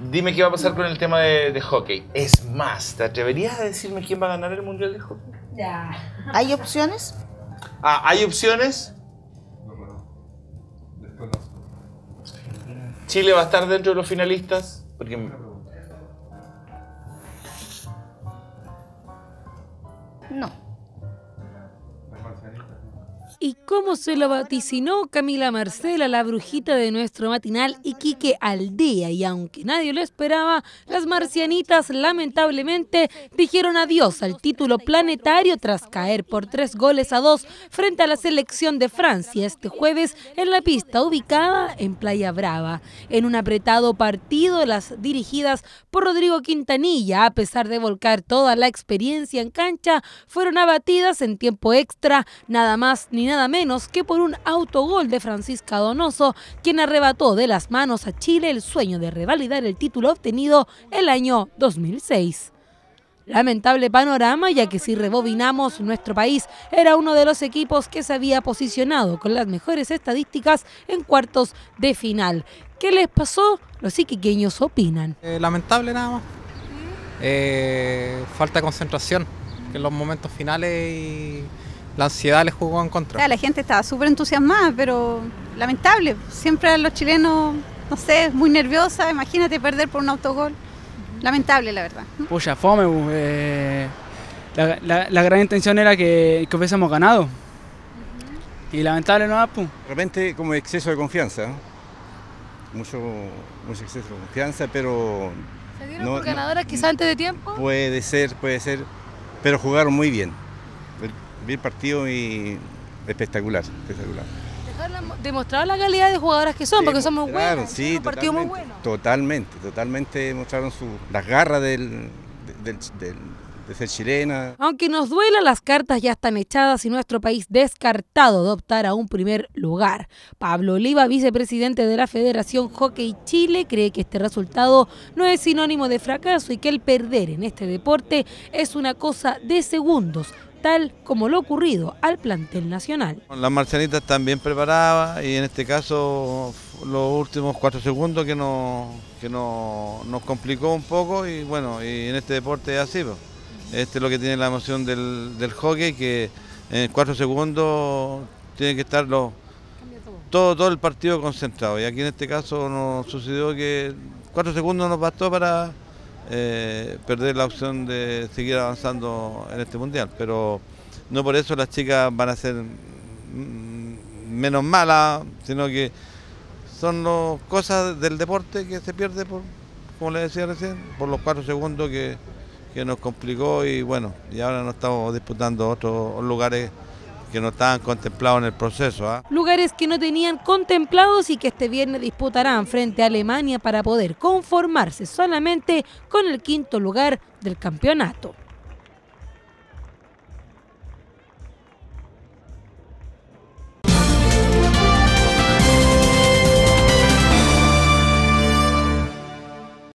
Dime qué va a pasar con el tema de, hockey. Es más, ¿te atreverías a decirme quién va a ganar el Mundial de Hockey? Ya. ¿Hay opciones? Ah, ¿hay opciones? Chile va a estar dentro de los finalistas. Porque... No. ¿Y cómo se lo vaticinó Camila Marcela, la brujita de nuestro matinal y al día? Y aunque nadie lo esperaba, las marcianitas lamentablemente dijeron adiós al título planetario tras caer por tres goles a dos frente a la selección de Francia este jueves en la pista ubicada en Playa Brava. En un apretado partido, las dirigidas por Rodrigo Quintanilla, a pesar de volcar toda la experiencia en cancha, fueron abatidas en tiempo extra, nada más ni nada menos que por un autogol de Francisca Donoso, quien arrebató de las manos a Chile el sueño de revalidar el título obtenido el año 2006. Lamentable panorama, ya que si rebobinamos, nuestro país era uno de los equipos que se había posicionado con las mejores estadísticas en cuartos de final. ¿Qué les pasó? Los iquiqueños opinan. Eh, lamentable nada más. Eh, falta de concentración en los momentos finales y la ansiedad les jugó en contra. la gente estaba súper entusiasmada, pero lamentable. Siempre los chilenos, no sé, muy nerviosa. Imagínate perder por un autogol. Lamentable, la verdad. Pucha, fome. Eh, la, gran intención era que, que hubiésemos ganado. Y lamentable no, De repente, como exceso de confianza. Mucho, mucho exceso de confianza, pero. ¿Se dieron por ganadoras quizás antes de tiempo? Puede ser, puede ser. Pero jugaron muy bien Bien partido y espectacular, espectacular. Demostrar la calidad de jugadoras que son, porque somos buenos. Sí, un partido muy bueno. totalmente, totalmente mostraron las garras de ser chilena. Aunque nos duela, las cartas ya están echadas y nuestro país descartado de optar a un primer lugar. Pablo Oliva, vicepresidente de la Federación Hockey Chile, cree que este resultado no es sinónimo de fracaso y que el perder en este deporte es una cosa de segundos tal como lo ocurrido al plantel nacional. Las marcianitas también bien preparadas y en este caso los últimos cuatro segundos que, nos, nos, complicó un poco y bueno, y en este deporte es así. Este es lo que tiene la emoción del, hockey, que en cuatro segundos tiene que estar los, todo, todo el partido concentrado. Y aquí en este caso nos sucedió que cuatro segundos nos bastó para eh, perder la opción de seguir avanzando en este mundial. Pero no por eso las chicas van a ser mm, menos malas, sino que son las cosas del deporte que se pierde, por, como les decía recién, por los cuatro segundos que, que nos complicó y bueno, y ahora nos estamos disputando otros lugares que no estaban contemplados en el proceso. ¿ah? Lugares que no tenían contemplados y que este viernes disputarán frente a Alemania para poder conformarse solamente con el quinto lugar del campeonato.